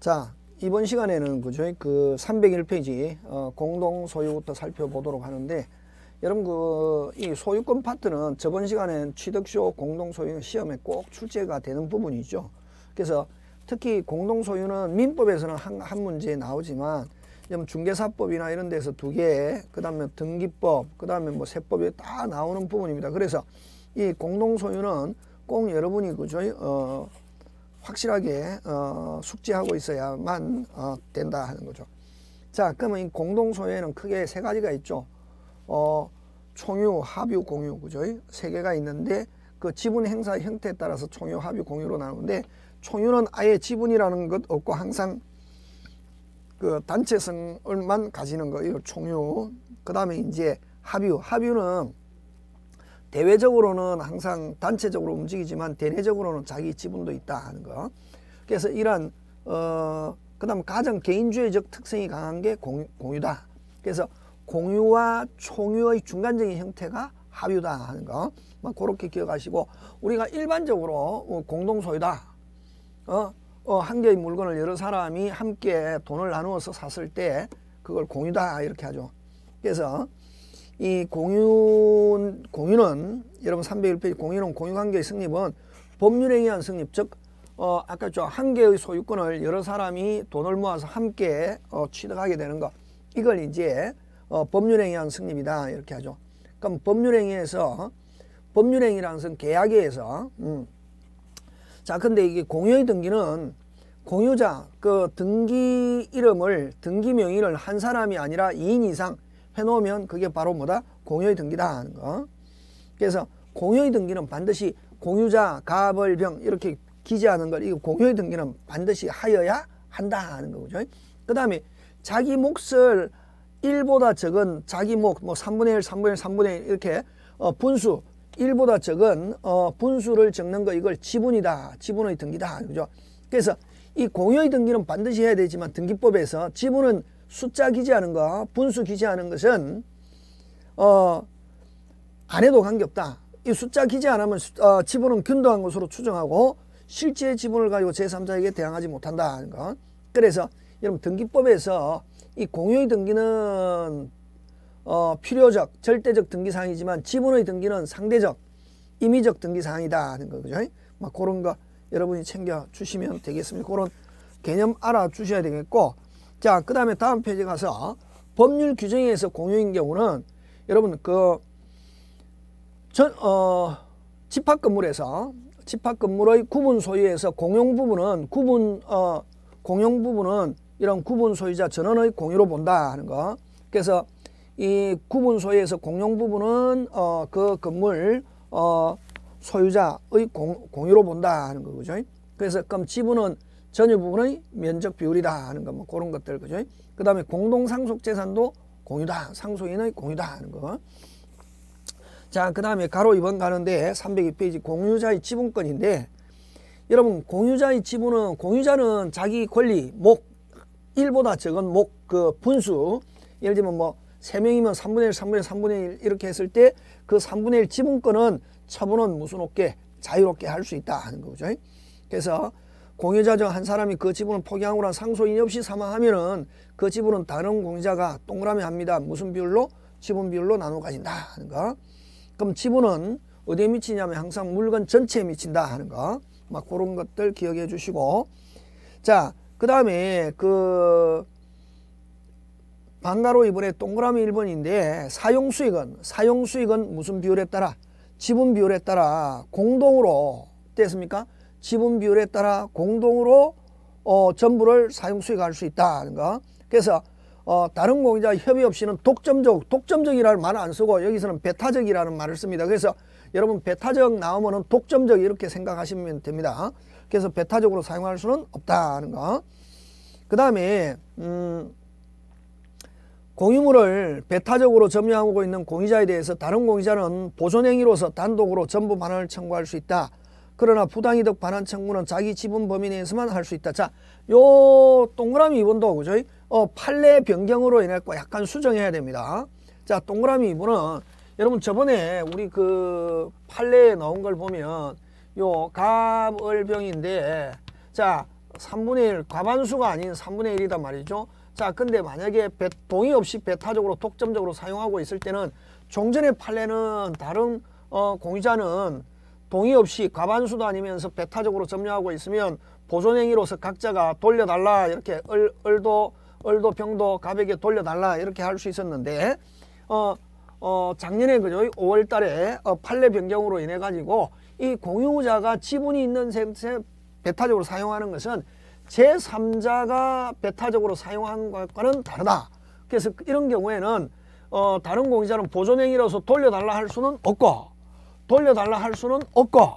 자, 이번 시간에는 그죠? 그 301페이지 어, 공동 소유부터 살펴보도록 하는데 여러분 그 이 소유권 파트는 저번 시간엔 취득쇼 공동 소유 시험에 꼭 출제가 되는 부분이죠. 그래서 특히 공동 소유는 민법에서는 한, 한문제 나오지만 중개사법이나 이런 데서 두 개, 그 다음에 등기법, 그 다음에 뭐 세법이 다 나오는 부분입니다. 그래서 이 공동소유는 꼭 여러분이 그죠? 어, 확실하게 어, 숙지하고 있어야만 어, 된다 하는 거죠. 자, 그러면 이 공동소유에는 크게 세 가지가 있죠. 어, 총유, 합유, 공유, 그죠? 세 개가 있는데 그 지분 행사 형태에 따라서 총유, 합유, 공유로 나누는데 총유는 아예 지분이라는 것 없고 항상 그 단체성을만 가지는 거예요. 총유. 그 다음에 이제 합유. 합유는 대외적으로는 항상 단체적으로 움직이지만 대내적으로는 자기 지분도 있다 하는 거. 그래서 이런 어 그다음 가장 개인주의적 특성이 강한 게 공유, 공유다. 그래서 공유와 총유의 중간적인 형태가 합유다 하는 거. 막 뭐 그렇게 기억하시고 우리가 일반적으로 어, 공동 소유다. 어, 어, 한 개의 물건을 여러 사람이 함께 돈을 나누어서 샀을 때 그걸 공유다 이렇게 하죠. 그래서 이 공유 공유는 여러분 301페이지 공유는 공유관계의 승립은 법률에 의한 성립 즉 어, 아까 저한 개의 소유권을 여러 사람이 돈을 모아서 함께 어, 취득하게 되는 것 이걸 이제 어, 법률에 의한 성립이다 이렇게 하죠. 그럼 법률행위에서 법률행위라는 것은 계약에 의해서 음. 자 근데 이게 공유의 등기는 공유자 그 등기 이름을 등기 명의를 한 사람이 아니라 2인 이상 해놓으면 그게 바로 뭐다? 공유의 등기다 하는 거. 그래서 공유의 등기는 반드시 공유자, 가벌병 이렇게 기재하는 걸 이 공유의 등기는 반드시 하여야 한다 하는 거죠. 그 다음에 자기 몫을 1보다 적은 자기 몫, 뭐 3분의 1, 3분의 1, 3분의 1 이렇게 어, 분수 1보다 적은 어, 분수를 적는 거 이걸 지분이다. 지분의 등기다. 그죠? 그래서 이 공유의 등기는 반드시 해야 되지만 등기법에서 지분은 숫자 기재하는 거, 분수 기재하는 것은 어, 안 해도 관계없다. 이 숫자 기재 안 하면 어, 지분은 균등한 것으로 추정하고 실제 지분을 가지고 제3자에게 대항하지 못한다. 하는 그러니까 거. 그래서 여러분 등기법에서 이 공유의 등기는 어, 필요적, 절대적 등기사항이지만 지분의 등기는 상대적, 임의적 등기사항이다 하는 그러니까 거죠. 막 그런 거 여러분이 챙겨주시면 되겠습니다. 그런 개념 알아주셔야 되겠고 자, 그 다음에 다음 페이지 가서 법률 규정에서 공유인 경우는 여러분 그 전, 어, 집합 건물에서 집합 건물의 구분 소유에서 공용 부분은 구분 어, 공용 부분은 이런 구분 소유자 전원의 공유로 본다 하는 거. 그래서 이 구분 소유에서 공용 부분은 어, 그 건물 어, 소유자의 공, 공유로 본다 하는 거죠. 그래서 그럼 지분은 전유 부분의 면적 비율이다 하는 거뭐 그런 것들 그죠? 그 다음에 공동 상속 재산도 공유다 상속인의 공유다 하는 거. 자, 그 다음에 가로 2번 가는데 302페이지 공유자의 지분권인데 여러분 공유자의 지분은 공유자는 자기 권리 목 1보다 적은 목 그 분수 예를 들면 뭐 3명이면 3분의 1, 3분의 1, 3분의 1 이렇게 했을 때 그 3분의 1 지분권은 처분은 무수롭게 자유롭게 할 수 있다 하는 거죠. 그래서 공유자중한 사람이 그 지분을 포기하고 나 상소인 없이 사망하면은 그 지분은 다른 공유자가 동그라미 합니다. 무슨 비율로? 지분 비율로 나눠 가진다 하는 거. 그럼 지분은 어디에 미치냐면 항상 물건 전체에 미친다 하는 거. 막 그런 것들 기억해 주시고. 자, 그다음에 그 반가로 이번에 동그라미 1번인데 사용 수익은 사용 수익은 무슨 비율에 따라 지분 비율에 따라 공동으로 됐습니까? 지분 비율에 따라 공동으로 어, 전부를 사용 수익할 수 있다든가 그래서 어, 다른 공유자 협의 없이는 독점적 독점적이라는 말을 안 쓰고 여기서는 배타적이라는 말을 씁니다 그래서 여러분 배타적 나오면 독점적 이렇게 생각하시면 됩니다 그래서 배타적으로 사용할 수는 없다는 거그 다음에 음, 공유물을 배타적으로 점유하고 있는 공유자에 대해서 다른 공유자는 보존행위로서 단독으로 전부 반환을 청구할 수 있다 그러나 부당이득 반환 청구는 자기 지분 범위 내에서만 할 수 있다. 자, 요 동그라미 2번도 그죠? 어, 판례 변경으로 인해 약간 수정해야 됩니다. 자, 동그라미 2번은 여러분 저번에 우리 그 판례에 넣은 걸 보면 요 갑을병인데 자, 3분의 1 과반수가 아닌 3분의 1이다 말이죠. 자, 근데 만약에 배, 동의 없이 배타적으로 독점적으로 사용하고 있을 때는 종전의 판례는 다른 어, 공유자는 동의 없이 과반수도 아니면서 배타적으로 점유하고 있으면 보존행위로서 각자가 돌려달라 이렇게 을, 을도 을도 병도 가백게 돌려달라 이렇게 할 수 있었는데 어, 어, 작년에 그죠 5월 달에 어, 판례 변경으로 인해 가지고 이 공유자가 지분이 있는 셈에 배타적으로 사용하는 것은 제3자가 배타적으로 사용한 것과는 다르다. 그래서 이런 경우에는 어, 다른 공유자는 보존행위로서 돌려달라 할 수는 없고 돌려달라 할 수는 없고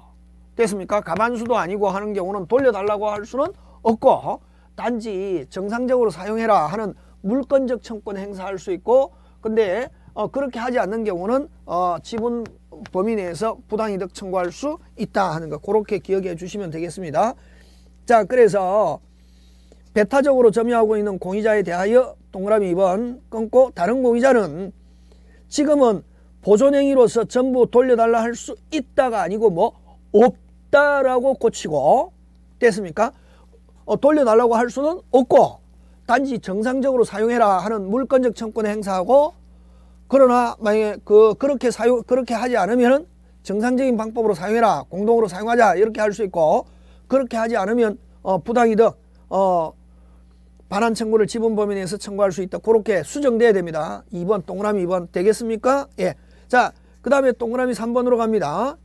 됐습니까? 가반수도 아니고 하는 경우는 돌려달라고 할 수는 없고 단지 정상적으로 사용해라 하는 물건적 청권 행사할 수 있고 근데 어, 그렇게 하지 않는 경우는 어, 지분 범위 내에서 부당이득 청구할 수 있다 하는 거 그렇게 기억해 주시면 되겠습니다. 자 그래서 배타적으로 점유하고 있는 공의자에 대하여 동그라미 2번 끊고 다른 공의자는 지금은 보존행위로서 전부 돌려달라 할 수 있다가 아니고 뭐 없다라고 고치고 됐습니까? 어, 돌려달라고 할 수는 없고 단지 정상적으로 사용해라 하는 물건적청구권 행사하고 그러나 만약에 그 그렇게 사용 그렇게 하지 않으면은 정상적인 방법으로 사용해라 공동으로 사용하자 이렇게 할 수 있고 그렇게 하지 않으면 어, 부당이득 어, 반환 청구를 지분 범위 내에서 청구할 수 있다 그렇게 수정돼야 됩니다 2번 동그라미 2번 되겠습니까 예. 자, 그 다음에 동그라미 3번으로 갑니다.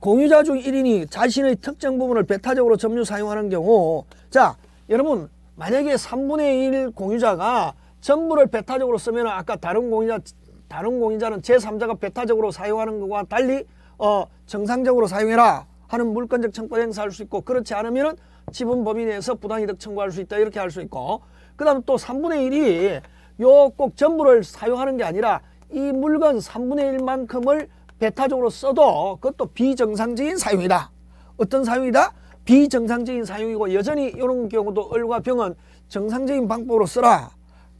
공유자 중 1인이 자신의 특정 부분을 배타적으로 점유 사용하는 경우 자, 여러분 만약에 3분의 1 공유자가 전부를 배타적으로 쓰면 아까 다른 공유자 다른 공유자는 제3자가 배타적으로 사용하는 것과 달리 어, 정상적으로 사용해라 하는 물건적 청구 행사할 수 있고 그렇지 않으면 지분 범위 내에서 부당이득 청구할 수 있다 이렇게 할 수 있고 그 다음 또 3분의 1이 요꼭 전부를 사용하는 게 아니라 이 물건 3분의 1만큼을 배타적으로 써도 그것도 비정상적인 사용이다. 어떤 사용이다? 비정상적인 사용이고 여전히 이런 경우도 을과 병은 정상적인 방법으로 써라.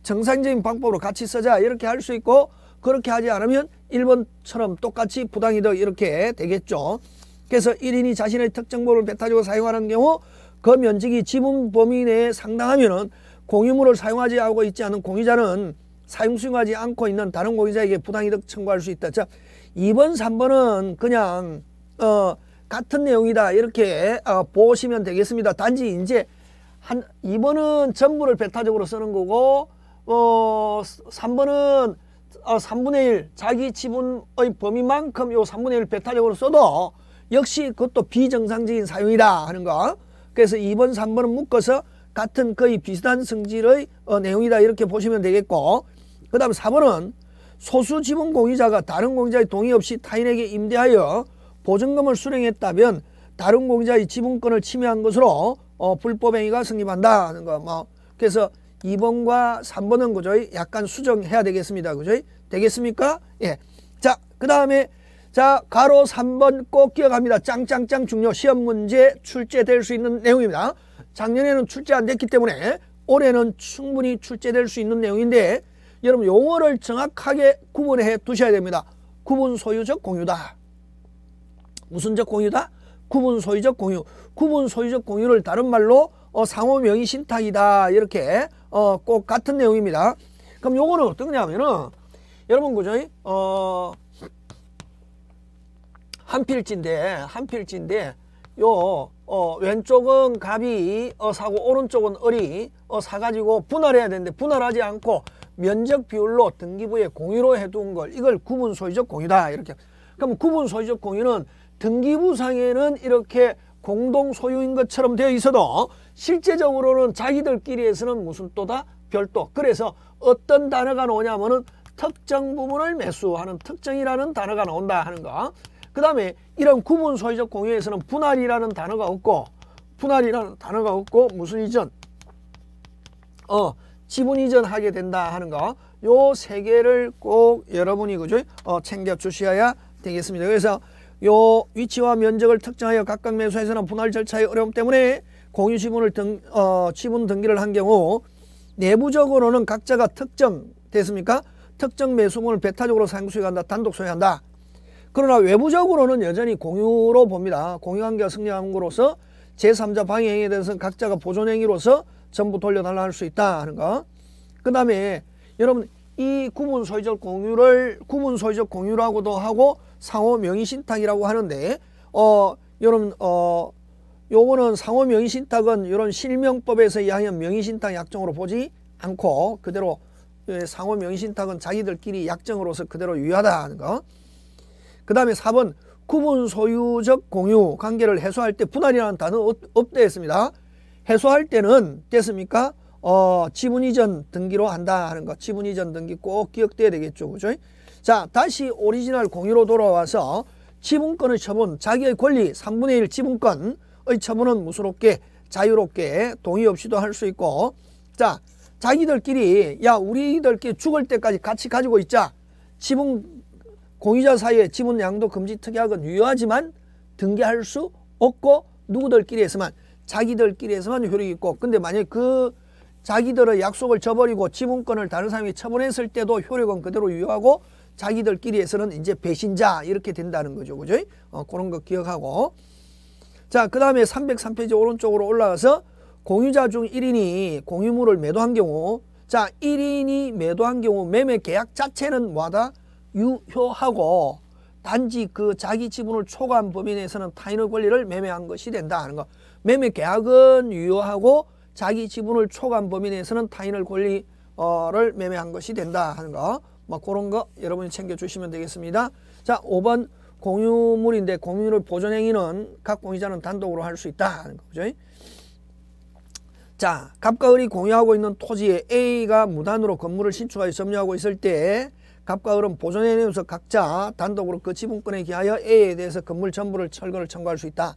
정상적인 방법으로 같이 써자 이렇게 할 수 있고 그렇게 하지 않으면 1번처럼 똑같이 부당이득 이렇게 되겠죠. 그래서 1인이 자신의 특정물을 배타적으로 사용하는 경우 그 면적이 지분 범위 내에 상당하면 은 공유물을 사용하지 않고 있지 않은 공유자는 사용 수용하지 않고 있는 다른 공유자에게 부당이득 청구할 수 있다. 자, 2번, 3번은 그냥 어, 같은 내용이다 이렇게 어, 보시면 되겠습니다. 단지 이제 한 2번은 전부를 배타적으로 쓰는 거고 어, 3번은 어, 3분의 1 자기 지분의 범위만큼 요 3분의 1 배타적으로 써도 역시 그것도 비정상적인 사용이다 하는 거. 그래서 2번, 3번은 묶어서 같은 거의 비슷한 성질의 어, 내용이다 이렇게 보시면 되겠고 그 다음 4번은 소수 지분 공유자가 다른 공자의 동의 없이 타인에게 임대하여 보증금을 수령했다면 다른 공자의 지분권을 침해한 것으로 어, 불법행위가 성립한다 하는 거. 뭐 그래서 2번과 3번은 그죠? 약간 수정해야 되겠습니다. 그죠? 되겠습니까? 예. 자, 그 다음에 자 가로 3번 꼭 기억합니다. 짱짱짱 중요 시험 문제 출제될 수 있는 내용입니다. 작년에는 출제 안 됐기 때문에 올해는 충분히 출제될 수 있는 내용인데 여러분 용어를 정확하게 구분해 두셔야 됩니다. 구분 소유적 공유다. 무슨적 공유다? 구분 소유적 공유. 구분 소유적 공유를 다른 말로 어, 상호명의 신탁이다. 이렇게 어, 꼭 같은 내용입니다. 그럼 요거는 어떤 거냐면은 여러분 그죠? 어, 한 필지인데 한 필지인데 요 어, 왼쪽은 갑이 어, 사고 오른쪽은 을이 어, 사가지고 분할해야 되는데 분할하지 않고 면적 비율로 등기부에 공유로 해둔 걸 이걸 구분 소유적 공유다 이렇게 그럼 구분 소유적 공유는 등기부상에는 이렇게 공동 소유인 것처럼 되어 있어도 실제적으로는 자기들끼리에서는 무슨 또다 별도 그래서 어떤 단어가 나오냐면은 특정 부분을 매수하는 특정이라는 단어가 나온다 하는 거그 다음에 이런 구분 소유적 공유에서는 분할이라는 단어가 없고 분할이라는 단어가 없고 무슨 이전 어 지분 이전하게 된다 하는 거요 세 개를 꼭 여러분이 그죠 어, 챙겨 주셔야 되겠습니다. 그래서 요 위치와 면적을 특정하여 각각 매수해서는 분할 절차의 어려움 때문에 공유 지분을 등, 어, 지분 등기를 한 경우 내부적으로는 각자가 특정됐습니까? 특정 매수물을 배타적으로 상수익한다, 단독 소유한다. 그러나 외부적으로는 여전히 공유로 봅니다. 공유관계가 승리함으로써 제3자 방해행위에 대해서는 각자가 보존행위로서 전부 돌려달라 할 수 있다 하는 거. 그 다음에 여러분 이구문 소유적 공유를 구문 소유적 공유라고도 하고 상호 명의 신탁이라고 하는데 어 여러분 어 요거는 상호 명의 신탁은 이런 실명법에서 의하면 명의 신탁 약정으로 보지 않고 그대로 예, 상호 명의 신탁은 자기들끼리 약정으로서 그대로 유효하다는 거. 그 다음에 4번 구분 소유적 공유 관계를 해소할 때 분할이라는 단어 업대했습니다. 해소할 때는 됐습니까? 어, 지분 이전 등기로 한다 하는 거. 지분 이전 등기 꼭 기억돼야 되겠죠. 그죠? 자, 다시 오리지널 공유로 돌아와서 지분권의 처분, 자기의 권리 3분의 1 지분권의 처분은 무수롭게 자유롭게 동의 없이도 할 수 있고 자, 자기들끼리 야, 우리들끼리 죽을 때까지 같이 가지고 있자. 지분 공유자 사이에 지분 양도 금지 특약은 유효하지만 등기할 수 없고 누구들끼리에서만 자기들끼리에서만 효력이 있고 근데 만약에 그 자기들의 약속을 저버리고 지분권을 다른 사람이 처분했을 때도 효력은 그대로 유효하고 자기들끼리에서는 이제 배신자 이렇게 된다는 거죠. 그죠? 어, 그런 거 기억하고 자 그 다음에 303페이지 오른쪽으로 올라가서 공유자 중 1인이 공유물을 매도한 경우 자 1인이 매도한 경우 매매 계약 자체는 뭐하다? 유효하고 단지 그 자기 지분을 초과한 범위 내에서는 타인의 권리를 매매한 것이 된다 하는 것. 매매 계약은 유효하고 자기 지분을 초과한 범위 내에서는 타인의 권리를 매매한 것이 된다 하는 거. 뭐 그런 거 여러분이 챙겨주시면 되겠습니다. 자, 5번 공유물인데 공유를 보존행위는 각 공유자는 단독으로 할 수 있다 하는 거죠. 자, 갑과 을이 공유하고 있는 토지에 A가 무단으로 건물을 신축하여 점유하고 있을 때 갑과 을은 보존해내면서 각자 단독으로 그 지분권에 기하여 A에 대해서 건물 전부를 철거를 청구할 수 있다.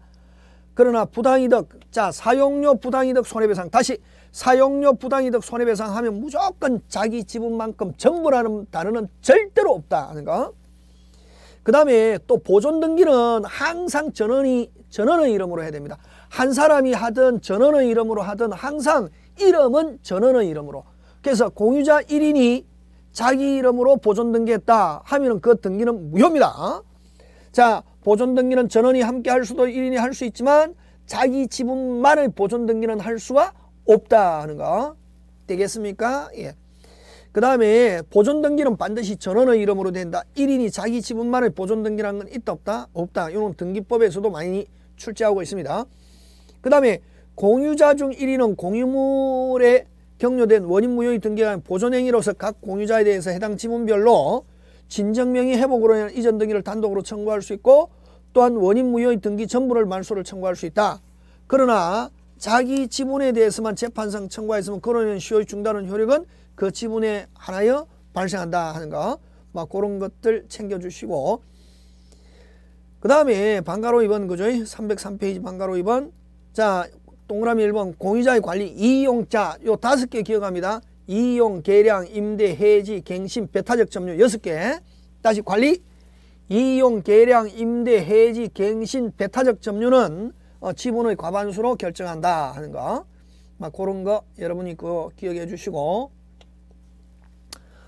그러나 부당이득, 자 사용료 부당이득 손해배상 다시 사용료 부당이득 손해배상 하면 무조건 자기 지분만큼 전부라는 단어는 절대로 없다 하는 거. 그 다음에 또 보존등기는 항상 전원이 전원의 이름으로 해야 됩니다. 한 사람이 하든 전원의 이름으로 하든 항상 이름은 전원의 이름으로. 그래서 공유자 1인이 자기 이름으로 보존 등기했다 하면 그 등기는 무효입니다. 자 보존 등기는 전원이 함께 할 수도 1인이 할 수 있지만 자기 지분만을 보존 등기는 할 수가 없다 하는 거 되겠습니까? 예. 그 다음에 보존 등기는 반드시 전원의 이름으로 된다. 1인이 자기 지분만을 보존 등기라는 건 있다 없다? 없다. 이런 등기법에서도 많이 출제하고 있습니다. 그 다음에 공유자 중 1인은 공유물의 격려된 원인 무효의 등기한 보존행위로서 각 공유자에 대해서 해당 지문별로 진정명의 회복으로 인한 이전 등기를 단독으로 청구할 수 있고 또한 원인 무효의 등기 전부를 만수를 청구할 수 있다. 그러나 자기 지문에 대해서만 재판상 청구했으면 그러는 시효의 중단은 효력은 그 지문에 하나여 발생한다 하는 거. 막 뭐 그런 것들 챙겨주시고 그 다음에 방가로 2번 그죠? 303페이지 방가로 2번 자 동그라미 1번 공유자의 관리 이용자 요 다섯 개 기억합니다. 이용, 계량, 임대, 해지, 갱신, 배타적 점유 여섯 개 다시 관리 이용, 계량, 임대, 해지, 갱신, 배타적 점유는 어, 지분의 과반수로 결정한다 하는 거. 막 그런 거 여러분이 그 기억해 주시고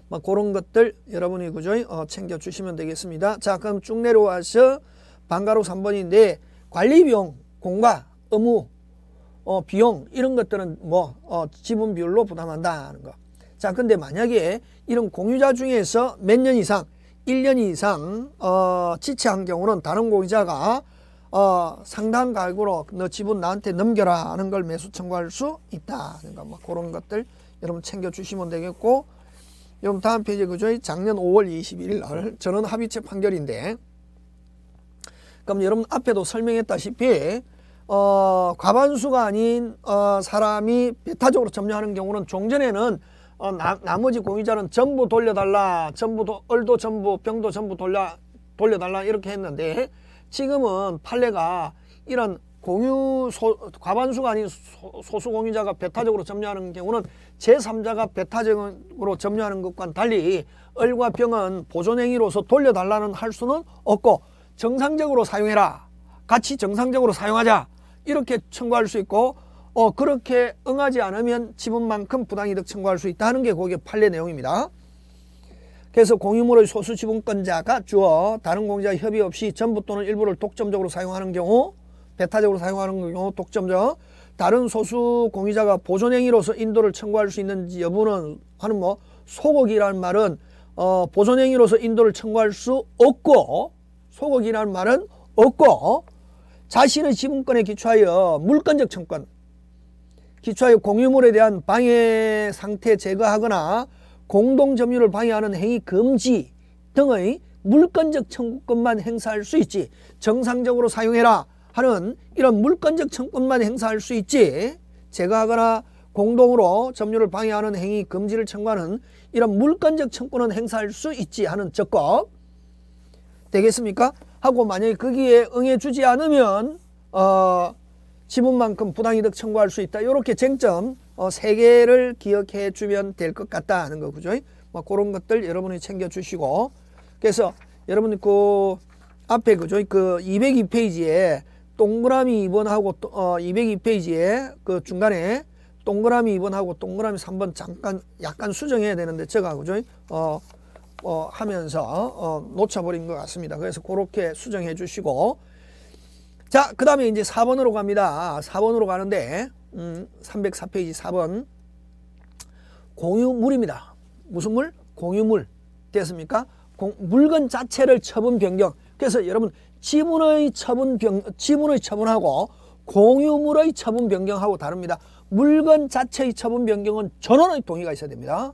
막 그런 것들 여러분이 그저 어, 챙겨 주시면 되겠습니다. 자 그럼 쭉 내려와서 방가로 3번인데 관리비용 공과 의무 어, 비용 이런 것들은 뭐 어, 지분 비율로 부담한다는 거. 자, 근데 만약에 이런 공유자 중에서 몇 년 이상, 1년 이상 어, 지체한 경우는 다른 공유자가 어, 상당 가액으로 너 지분 나한테 넘겨라 하는 걸 매수 청구할 수 있다는 거. 뭐 그런 것들 여러분 챙겨주시면 되겠고 여러분 다음 페이지 그죠? 작년 5월 21일 날 저는 합의체 판결인데 그럼 여러분 앞에도 설명했다시피 어, 과반수가 아닌 어, 사람이 배타적으로 점유하는 경우는 종전에는 어, 나, 나머지 공유자는 전부 돌려달라, 전부 도, 얼도 전부, 병도 전부 돌려 돌려달라 이렇게 했는데 지금은 판례가 이런 공유 소, 과반수가 아닌 소, 수 공유자가 배타적으로 점유하는 경우는 제3자가 배타적으로 점유하는 것과는 달리 을과 병은 보존행위로서 돌려달라는 할 수는 없고 정상적으로 사용해라. 같이 정상적으로 사용하자. 이렇게 청구할 수 있고 어 그렇게 응하지 않으면 지분만큼 부당이득 청구할 수 있다는 게 거기에 판례 내용입니다. 그래서 공유물의 소수 지분권자가 주어 다른 공자 협의 없이 전부 또는 일부를 독점적으로 사용하는 경우 배타적으로 사용하는 경우 독점적 다른 소수 공유자가 보존행위로서 인도를 청구할 수 있는지 여부는 하는 뭐 소극이라는 말은 어, 보존행위로서 인도를 청구할 수 없고 소극이라는 말은 없고 자신의 지분권에 기초하여 물건적 청권, 기초하여 공유물에 대한 방해 상태 제거하거나 공동 점유를 방해하는 행위 금지 등의 물건적 청구권만 행사할 수 있지 정상적으로 사용해라 하는 이런 물건적 청구권만 행사할 수 있지 제거하거나 공동으로 점유를 방해하는 행위 금지를 청구하는 이런 물건적청구권은 행사할 수 있지 하는 적법 되겠습니까? 하고 만약에 거기에 그 응해주지 않으면 어, 지분만큼 부당이득 청구할 수 있다. 이렇게 쟁점 어, 세개를 기억해 주면 될 것 같다 하는 거 그죠? 뭐 그런 것들 여러분이 챙겨주시고 그래서 여러분 그 앞에 그죠? 그 202페이지에 동그라미 2번하고 어, 202페이지에 그 중간에 동그라미 2번하고 동그라미 3번 잠깐 약간 수정해야 되는데 제가 그죠? 어, 어, 하면서 어, 놓쳐버린 것 같습니다. 그래서 그렇게 수정해 주시고 자, 그 다음에 이제 4번으로 갑니다. 4번으로 가는데 음, 304페이지 4번 공유물입니다. 무슨 물? 공유물. 됐습니까? 공, 물건 자체를 처분 변경. 그래서 여러분 지문의 처분 변 지문의 처분하고 공유물의 처분 변경하고 다릅니다. 물건 자체의 처분 변경은 전원의 동의가 있어야 됩니다.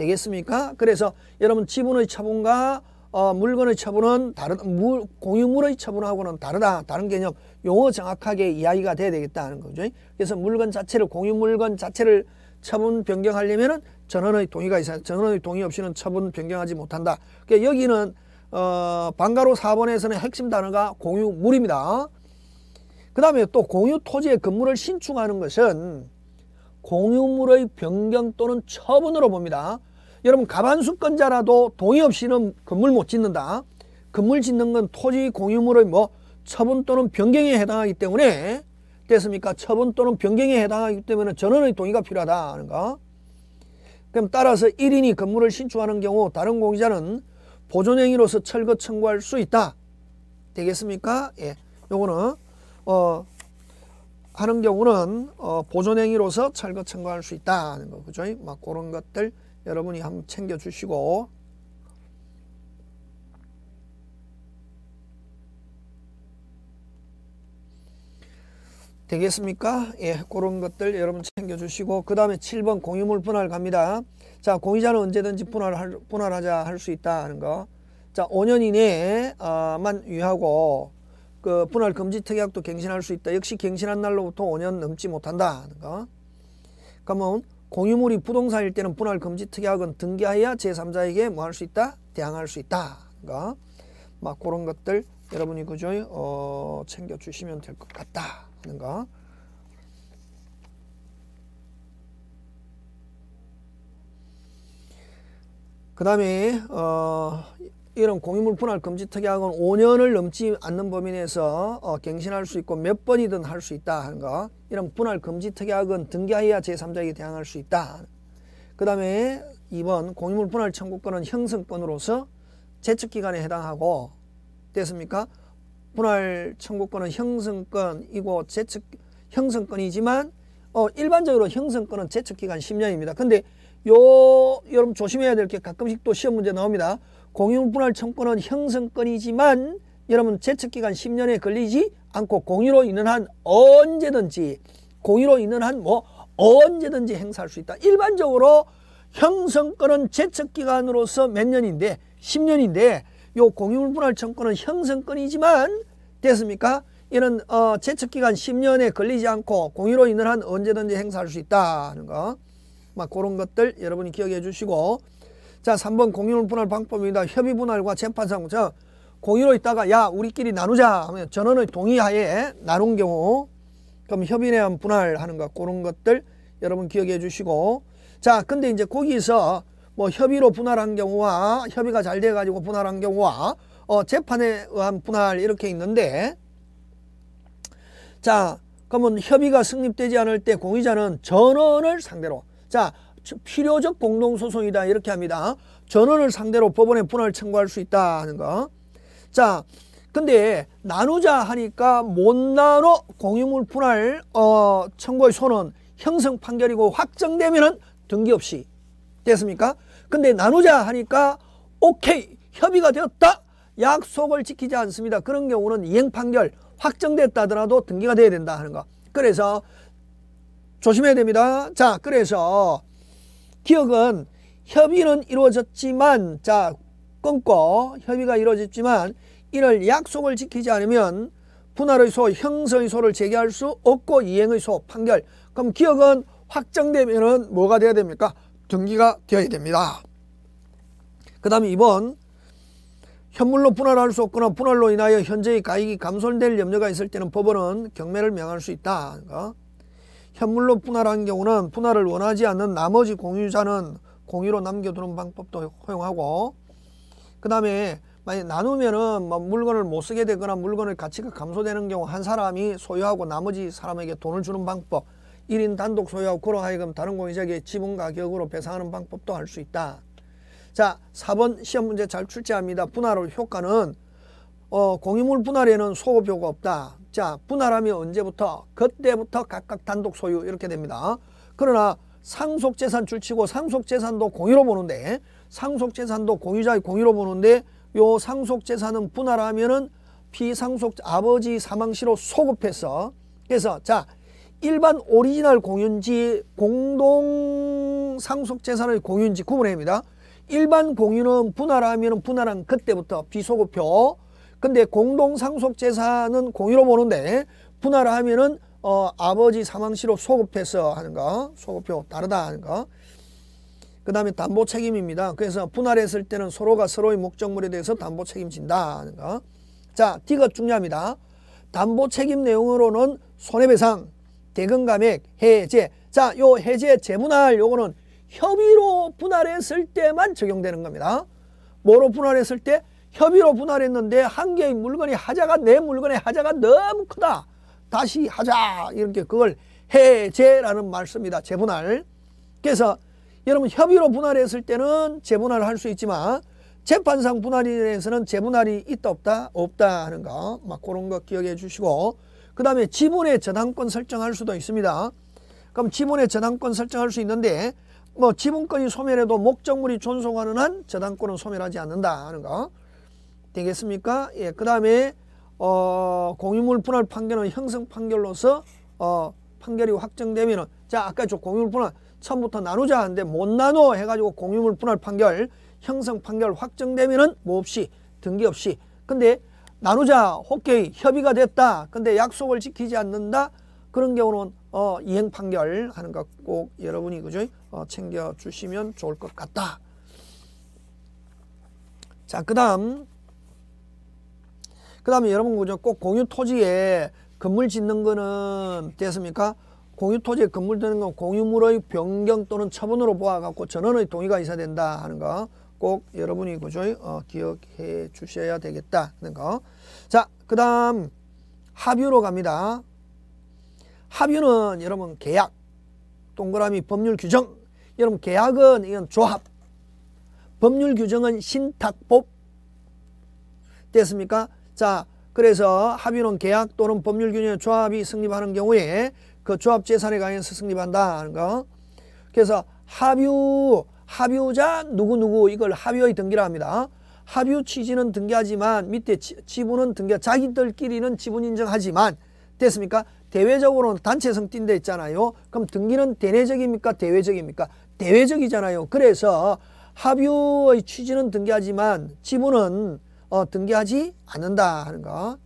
되겠습니까? 그래서 여러분 지분의 처분과 어, 물건의 처분은 다른 물, 공유물의 처분하고는 다르다 다른 개념 용어 정확하게 이야기가 돼야 되겠다는 거죠. 그래서 물건 자체를 공유 물건 자체를 처분 변경하려면은 전원의 동의가 있어야 전원의 동의 없이는 처분 변경하지 못한다. 그러니까 여기는 어, 방가로 4번에서는 핵심 단어가 공유물입니다. 그 다음에 또 공유 토지의 건물을 신축하는 것은 공유물의 변경 또는 처분으로 봅니다. 여러분 가반수권자라도 동의 없이는 건물 못 짓는다. 건물 짓는 건 토지 공유물의 뭐 처분 또는 변경에 해당하기 때문에 됐습니까? 처분 또는 변경에 해당하기 때문에 전원의 동의가 필요하다는 거. 그럼 따라서 1인이 건물을 신축하는 경우 다른 공유자는 보존행위로서 철거 청구할 수 있다. 되겠습니까? 예. 요거는 어 하는 경우는 어 보존행위로서 철거 청구할 수 있다는 거. 그죠? 막 그런 것들 여러분이 한번 챙겨주시고 되겠습니까? 예, 그런 것들 여러분 챙겨주시고 그 다음에 7번 공유물 분할 갑니다. 자, 공유자는 언제든지 분할할, 분할하자 할 수 있다 는 거. 자, 5년 이내에만 아, 위하고그 분할 금지 특약도 갱신할 수 있다. 역시 갱신한 날로부터 5년 넘지 못한다 하는 거. 그러면 공유물이 부동산일 때는 분할 금지 특약은 등기하여 제3자에게 뭐 할 수 있다? 대항할 수 있다. 그러니까 막 그런 것들 여러분이 그저 어, 챙겨주시면 될 것 같다 하는 거. 그 다음에 어, 이런 공유물 분할 금지 특약은 5년을 넘지 않는 범위 내에서 어, 갱신할 수 있고 몇 번이든 할 수 있다 하는 거. 이런 분할 금지 특약은 등기하여야 제3자에게 대항할 수 있다. 그 다음에 2번 공유물 분할 청구권은 형성권으로서 제측기간에 해당하고 됐습니까? 분할 청구권은 형성권이고 제측 형성권이지만 어, 일반적으로 형성권은 제측기간 10년입니다. 근데 요 여러분 조심해야 될 게 가끔씩 또 시험 문제 나옵니다. 공유분할 청구는 형성권이지만 여러분 제척기간 10년에 걸리지 않고 공유로 있는 한 언제든지 공유로 있는 한 뭐 언제든지 행사할 수 있다. 일반적으로 형성권은 제척기간으로서 몇 년인데 10년인데 요 공유분할 청구는 형성권이지만 됐습니까? 이런 어, 제척기간 10년에 걸리지 않고 공유로 있는 한 언제든지 행사할 수 있다는 거. 막 그런 것들 여러분이 기억해 주시고 자, 3번 공유를 분할 방법입니다. 협의 분할과 재판상. 자, 공유로 있다가 야, 우리끼리 나누자 하면 전원의 동의하에 나눈 경우 그럼 협의에 한 분할하는 것 그런 것들 여러분 기억해 주시고 자, 근데 이제 거기서 뭐 협의로 분할한 경우와 협의가 잘 돼 가지고 분할한 경우와 어, 재판에 의한 분할 이렇게 있는데 자, 그러면 협의가 승립되지 않을 때 공의자는 전원을 상대로 자, 필요적 공동소송이다 이렇게 합니다. 전원을 상대로 법원에 분할 청구할 수 있다 하는 거. 자 근데 나누자 하니까 못 나눠 공유물 분할 어, 청구의 소는 형성 판결이고 확정되면은 등기 없이 됐습니까? 근데 나누자 하니까 오케이 협의가 되었다 약속을 지키지 않습니다. 그런 경우는 이행 판결 확정됐다더라도 등기가 돼야 된다 하는 거. 그래서 조심해야 됩니다. 자 그래서 기억은 협의는 이루어졌지만 자 끊고 협의가 이루어졌지만 이를 약속을 지키지 않으면 분할의 소, 형성의 소를 제기할 수 없고 이행의 소, 판결 그럼 기억은 확정되면 은 뭐가 돼야 됩니까? 등기가 되어야 됩니다. 그 다음에 2번 현물로 분할할 수 없거나 분할로 인하여 현재의 가액이 감소될 염려가 있을 때는 법원은 경매를 명할 수 있다. 어? 현물로 분할한 경우는 분할을 원하지 않는 나머지 공유자는 공유로 남겨두는 방법도 허용하고 그 다음에 만약 나누면은 뭐 물건을 못 쓰게 되거나 물건의 가치가 감소되는 경우 한 사람이 소유하고 나머지 사람에게 돈을 주는 방법 1인 단독 소유하고 그러 하여금 다른 공유자에게 지분 가격으로 배상하는 방법도 할 수 있다. 자 4번 시험 문제 잘 출제합니다. 분할의 효과는 어, 공유물 분할에는 소급효가 없다. 자 분할하면 언제부터 그때부터 각각 단독 소유 이렇게 됩니다. 그러나 상속재산 줄치고 상속재산도 공유로 보는데 상속재산도 공유자의 공유로 보는데 요 상속재산은 분할하면은 비상속 아버지 사망시로 소급해서 그래서 자 일반 오리지널 공유인지 공동 상속재산의 공유인지 구분해야 합니다. 일반 공유는 분할하면 분할한 그때부터 비소급표 근데 공동상속재산은 공유로 보는데 분할을 하면은 어, 아버지 사망시로 소급해서 하는 거, 소급표 다르다 하는 거. 그 다음에 담보 책임입니다. 그래서 분할했을 때는 서로가 서로의 목적물에 대해서 담보 책임진다 하는 거. 자, 디귿 중요합니다. 담보 책임 내용으로는 손해배상, 대금감액, 해제. 자, 요 해제 재분할 요거는 협의로 분할했을 때만 적용되는 겁니다. 뭐로 분할했을 때? 협의로 분할했는데 한 개의 물건이 하자가 내 물건의 하자가 너무 크다. 다시 하자 이렇게 그걸 해제라는 말씀이다 재분할. 그래서 여러분 협의로 분할했을 때는 재분할을 할 수 있지만 재판상 분할인에서는 재분할이 있다 없다 없다 하는 거막 그런 거 기억해 주시고 그 다음에 지분의 저당권 설정할 수도 있습니다. 그럼 지분의 저당권 설정할 수 있는데 뭐 지분권이 소멸해도 목적물이 존속하는 한 저당권은 소멸하지 않는다 하는 거 되겠습니까? 예, 그 다음에 어, 공유물 분할 판결은 형성 판결로서 어, 판결이 확정되면자 아까 저 공유물 분할 처음부터 나누자 하는데 못 나눠 해가지고 공유물 분할 판결 형성 판결 확정되면뭐 없이 등기 없이 근데 나누자 오케이 협의가 됐다 근데 약속을 지키지 않는다 그런 경우는 어, 이행 판결 하는 것꼭 여러분이 그죠 어, 챙겨 주시면 좋을 것 같다. 자, 그 다음 그 다음에 여러분 그죠? 꼭 공유 토지에 건물 짓는 거는 됐습니까? 공유 토지에 건물 드는 건 공유물의 변경 또는 처분으로 보아갖고 전원의 동의가 있어야 된다 하는 거. 꼭 여러분이 그죠? 어, 기억해 주셔야 되겠다. 하는 거. 자, 그 다음 합유로 갑니다. 합유는 여러분 계약, 동그라미 법률 규정. 여러분 계약은 이건 조합. 법률 규정은 신탁법. 됐습니까? 자, 그래서 합의는 계약 또는 법률균형 조합이 승립하는 경우에 그 조합 재산에 관해서 승립한다 하는 거. 그래서 합유, 합유자 누구누구 이걸 합유의 등기라 합니다. 합유 취지는 등기하지만 밑에 지분은 지 등기 자기들끼리는 지분 인정하지만 됐습니까? 대외적으로는 단체성 띈데 있잖아요. 그럼 등기는 대내적입니까? 대외적입니까? 대외적이잖아요. 그래서 합유의 취지는 등기하지만 지분은 어, 등기하지 않는다 하는 거.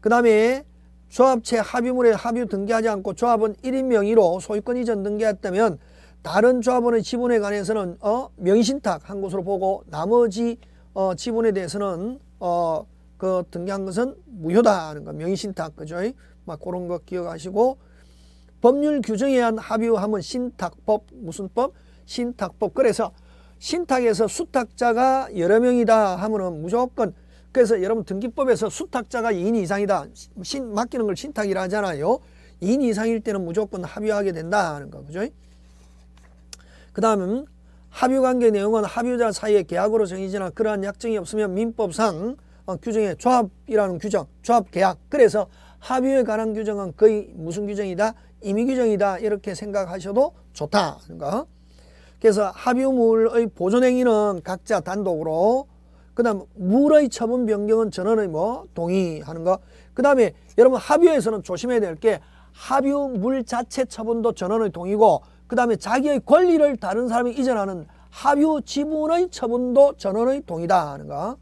그 다음에 조합체 합의물에 합의 등기하지 않고 조합은 1인 명의로 소유권 이전 등기했다면 다른 조합원의 지분에 관해서는 어, 명의신탁한 것으로 보고 나머지 어, 지분에 대해서는 어, 그 등기한 것은 무효다 하는 거 명의신탁 그죠? 막 그런 거 기억하시고 법률 규정에 의한 합의함은 신탁법 무슨 법? 신탁법 그래서 신탁에서 수탁자가 여러 명이다 하면은 무조건 그래서 여러분 등기법에서 수탁자가 2인 이상이다. 신, 맡기는 걸 신탁이라 하잖아요. 2인 이상일 때는 무조건 합의하게 된다 하는 거 그죠? 그 다음은 합의관계 내용은 합의자 사이의 계약으로 정해지나 그러한 약정이 없으면 민법상 어, 규정에 조합이라는 규정, 조합계약 그래서 합의에 관한 규정은 거의 무슨 규정이다? 임의 규정이다 이렇게 생각하셔도 좋다. 그러니 그래서 합유물의 보존행위는 각자 단독으로 그 다음 물의 처분 변경은 전원의 뭐 동의하는 거. 그 다음에 여러분 합유에서는 조심해야 될 게 합유물 자체 처분도 전원의 동의고 그 다음에 자기의 권리를 다른 사람이 이전하는 합유 지분의 처분도 전원의 동의다 하는 거.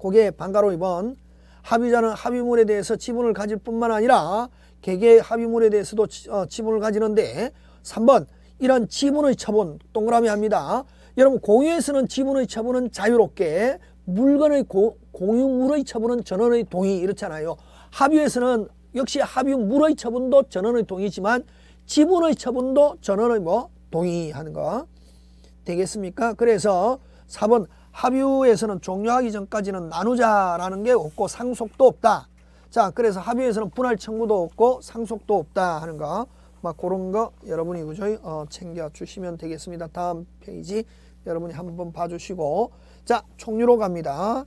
그게 반가로 2번. 합의자는 합의물에 대해서 지분을 가질 뿐만 아니라 개개의 합의물에 대해서도 지, 어, 지분을 가지는데 3번 이런 지분의 처분 동그라미 합니다. 여러분 공유에서는 지분의 처분은 자유롭게 물건의 고, 공유물의 처분은 전원의 동의 이렇잖아요. 합의에서는 역시 합의물의 처분도 전원의 동의지만 지분의 처분도 전원의 뭐 동의하는 거 되겠습니까? 그래서 4번 합의에서는 종료하기 전까지는 나누자라는 게 없고 상속도 없다. 자 그래서 합의에서는 분할 청구도 없고 상속도 없다 하는 거막 그런 거 여러분이 그저 어, 챙겨주시면 되겠습니다. 다음 페이지 여러분이 한번 봐주시고 자 총류로 갑니다.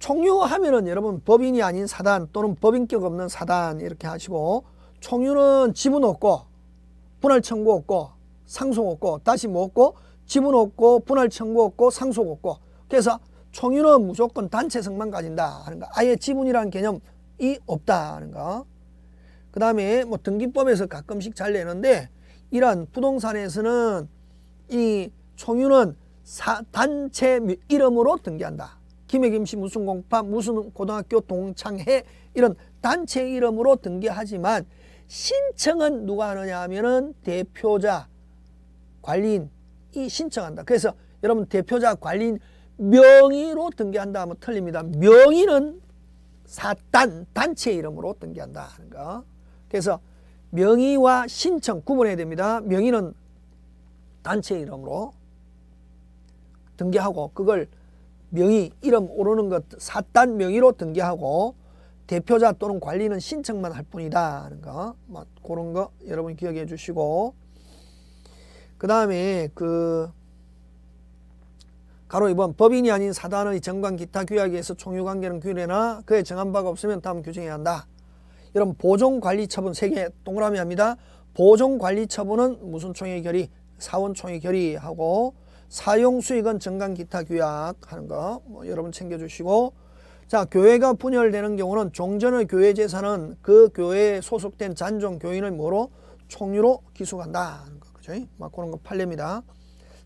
총유하면은 여러분 법인이 아닌 사단 또는 법인격 없는 사단 이렇게 하시고 총유는 지분 없고 분할 청구 없고 상속 없고 다시 뭐 없고 지분 없고 분할 청구 없고 상속 없고 그래서 총유는 무조건 단체성만 가진다 하는 거 아예 지분이라는 개념이 없다 하는 거그 다음에 뭐 등기법에서 가끔씩 잘 내는데 이런 부동산에서는 이 총유는 사, 단체 이름으로 등기한다. 김해김씨 무슨 공파 무슨 고등학교 동창회 이런 단체 이름으로 등기하지만 신청은 누가 하느냐 하면은 대표자 관리인이 신청한다. 그래서 여러분 대표자 관리인 명의로 등기한다 하면 틀립니다. 명의는 사단 단체 이름으로 등기한다 하는 거. 그래서 명의와 신청 구분해야 됩니다. 명의는 단체 이름으로 등기하고 그걸 명의 이름 오르는 것 사단 명의로 등기하고 대표자 또는 관리는 신청만 할 뿐이다 하는 거 뭐, 그런 거 여러분 기억해 주시고 그 다음에 그 가로 2번 법인이 아닌 사단의 정관 기타 규약에 의해서 총유관계는 규례나 그에 정한 바가 없으면 다음 규정해야 한다. 여러분 보존관리처분 세 개 동그라미 합니다. 보존관리처분은 무슨총의 결의, 사원총의 결의하고 사용수익은 정강기타 규약하는 거뭐 여러분 챙겨주시고 자 교회가 분열되는 경우는 종전의 교회 재산은 그 교회에 소속된 잔종 교인을 뭐로 총유로 기속한다 하는 거 그죠? 막 그런 거 팔립니다.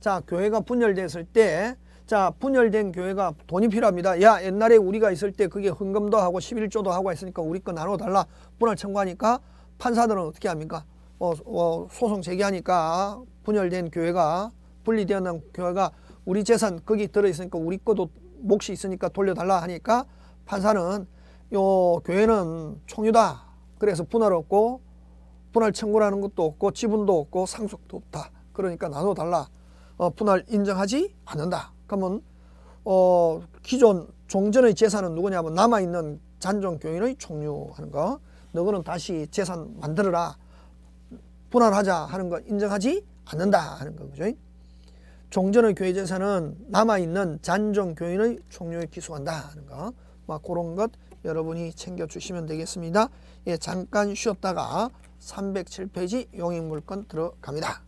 자 교회가 분열됐을 때자 분열된 교회가 돈이 필요합니다. 야 옛날에 우리가 있을 때 그게 헌금도 하고 11조도 하고 했으니까 우리 거 나눠달라 분할 청구하니까 판사들은 어떻게 합니까? 어, 어, 소송 제기하니까 분열된 교회가 분리되었는 교회가 우리 재산 거기 들어있으니까 우리 거도 몫이 있으니까 돌려달라 하니까 판사는 요 교회는 총유다 그래서 분할 없고 분할 청구라는 것도 없고 지분도 없고 상속도 없다 그러니까 나눠달라 어, 분할 인정하지 않는다 그러면 어, 기존 종전의 재산은 누구냐면 남아있는 잔종교인의 종류하는거 너거는 다시 재산 만들어라 분할하자 하는 거 인정하지 않는다 하는 거죠 종전의 교회 재산은 남아있는 잔종교인의 종류에 기소한다 하는 거막 뭐 그런 것 여러분이 챙겨주시면 되겠습니다 예, 잠깐 쉬었다가 307페이지 용인물건 들어갑니다